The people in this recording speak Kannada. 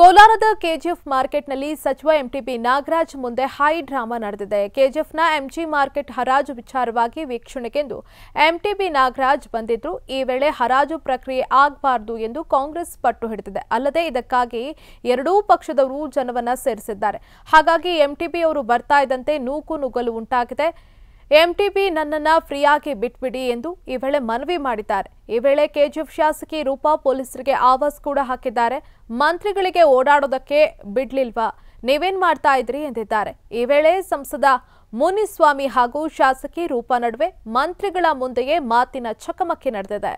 ಕೋಲಾರದ ಕೆಜಿಎಫ್ ಮಾರ್ಕೆಟ್ನಲ್ಲಿ ಸಚಿವ ಎಂಟಿಬಿ ನಾಗರಾಜ್ ಮುಂದೆ ಹೈ ಡ್ರಾಮಾ ನಡೆದಿದೆ ಕೆಜಿಎಫ್ನ ಎಂಜಿ ಮಾರ್ಕೆಟ್ ಹರಾಜು ವಿಚಾರವಾಗಿ ವೀಕ್ಷಣೆಗೆಂದು ಎಂಟಿಬಿ ನಾಗರಾಜ್ ಬಂದಿದ್ರು ಈ ವೇಳೆ ಹರಾಜು ಪ್ರಕ್ರಿಯೆ ಆಗಬಾರದು ಎಂದು ಕಾಂಗ್ರೆಸ್ ಪಟ್ಟು ಹಿಡಿದಿದೆ ಅಲ್ಲದೆ ಇದಕ್ಕಾಗಿ ಎರಡೂ ಪಕ್ಷದವರು ಜನವನ್ನ ಸೇರಿಸಿದ್ದಾರೆ ಹಾಗಾಗಿ ಎಂಟಿಬಿ ಅವರು ಬರ್ತಾ ಇದ್ದಂತೆ ನೂಕು ನುಗ್ಗಲು ಉಂಟಾಗಿದೆ ಎಂಟಿಬಿ ನನ್ನನ್ನು ಫ್ರೀಯಾಗಿ ಬಿಟ್ಬಿಡಿ ಎಂದು ಈ ವೇಳೆ ಮನವಿ ಮಾಡಿದ್ದಾರೆ ಈ ವೇಳೆ ಕೆಜಿಎಫ್ ಶಾಸಕಿ ರೂಪಾ ಪೊಲೀಸರಿಗೆ ಆವಾಸ್ ಕೂಡ ಹಾಕಿದ್ದಾರೆ ಮಂತ್ರಿಗಳಿಗೆ ಓಡಾಡೋದಕ್ಕೆ ಬಿಡ್ಲಿಲ್ವಾ ನೀವೇನ್ ಮಾಡ್ತಾ ಇದ್ರಿ ಎಂದಿದ್ದಾರೆ ಈ ವೇಳೆ ಸಂಸದ ಮುನಿಸ್ವಾಮಿ ಹಾಗೂ ಶಾಸಕಿ ರೂಪಾ ನಡುವೆ ಮಂತ್ರಿಗಳ ಮುಂದೆಯೇ ಮಾತಿನ ಚಕಮಕಿ ನಡೆದಿದೆ